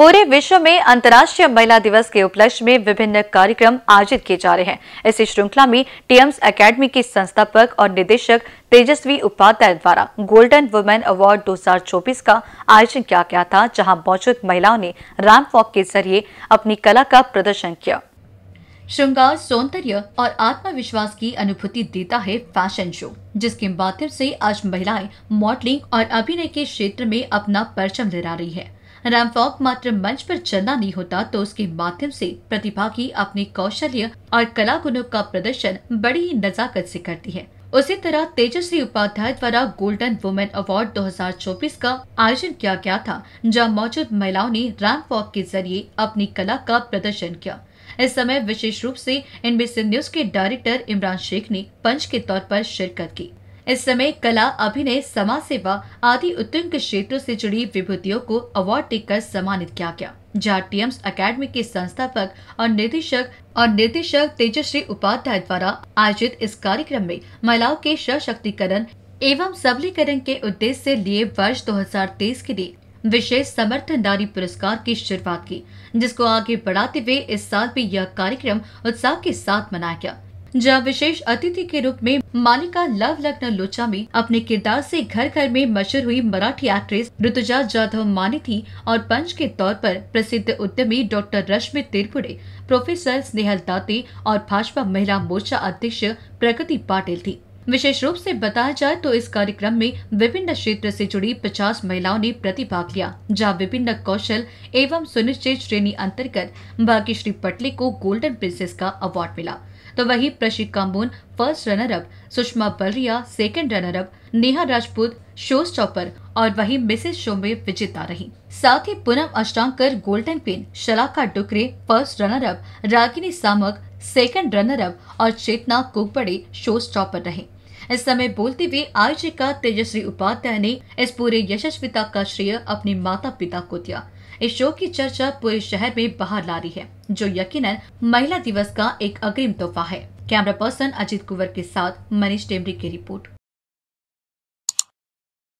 पूरे विश्व में अंतर्राष्ट्रीय महिला दिवस के उपलक्ष्य में विभिन्न कार्यक्रम आयोजित किए जा रहे हैं इसी श्रृंखला में टीएम्स एकेडमी के संस्थापक और निदेशक तेजस्वी उपाध्याय द्वारा गोल्डन वुमेन अवार्ड 2024 का आयोजन किया गया था जहां मौजूद महिलाओं ने राम वॉक के जरिए अपनी कला का प्रदर्शन किया श्रृंगार सौंदर्य और आत्मविश्वास की अनुभूति देता है फैशन शो जिसके माध्यम से आज महिलाएं मॉडलिंग और अभिनय के क्षेत्र में अपना परचम लहरा रही है रैम्फॉक मात्र मंच पर चलना नहीं होता तो उसके माध्यम से प्रतिभागी अपने कौशल्य और कला गुणों का प्रदर्शन बड़ी ही नजाकत से करती है उसी तरह तेजस्वी उपाध्याय द्वारा गोल्डन वुमेन अवार्ड 2024 का आयोजन किया गया था जहां मौजूद महिलाओं ने रैम वॉक के जरिए अपनी कला का प्रदर्शन किया इस समय विशेष रूप से एनबीसी न्यूज के डायरेक्टर इमरान शेख ने पंच के तौर पर शिरकत की इस समय कला अभिनय समाज सेवा आदि उत्तुंग क्षेत्रों से जुड़ी विभूतियों को अवार्ड देकर सम्मानित किया गया जहाँ टीएम्स अकेडमी के संस्थापक और निर्देशक और निर्देशक तेजश्री उपाध्याय द्वारा आयोजित इस कार्यक्रम में महिलाओं के सशक्तिकरण एवं सबलीकरण के उद्देश्य से लिए वर्ष 2023 के लिए विशेष समर्थन नारी पुरस्कार की शुरुआत की जिसको आगे बढ़ाते हुए इस साल भी यह कार्यक्रम उत्साह के साथ मनाया गया जहां विशेष अतिथि के रूप में मालिका लव लग्न लोचा में अपने किरदार से घर घर में मशहूर हुई मराठी एक्ट्रेस ऋतुजा जाधव मानी थी और पंच के तौर पर प्रसिद्ध उद्यमी डॉक्टर रश्मि तिरपुड़े प्रोफेसर स्नेहल दाते और भाजपा महिला मोर्चा अध्यक्ष प्रगति पाटिल थी विशेष रूप से बताया जाए तो इस कार्यक्रम में विभिन्न क्षेत्र से जुड़ी 50 महिलाओं ने प्रतिभाग लिया जहां विभिन्न कौशल एवं सुनिश्चित श्रेणी अंतर्गत भाग्यश्री पटले को गोल्डन प्रिंसेस का अवार्ड मिला तो वही Prashi Kambon first runner up Sushma Balaria second runner up Neha Rajput show stopper और वही मिसेज शो में विजेता रही साथ ही Poonam Ashtankar golden queen Shalaka Dukre first runner up Ragini Samak second runner up और चेतना कुकबड़े शो स्टॉपर रहे इस समय बोलते हुए आयोजिका तेजस्वी उपाध्याय ने इस पूरे यशस्विता का श्रेय अपने माता पिता को दिया इस शो की चर्चा पूरे शहर में बाहर ला रही है जो यकीनन महिला दिवस का एक अग्रिम तोहफा है कैमरा पर्सन अजित कुंवर के साथ मनीष टेमरी की रिपोर्ट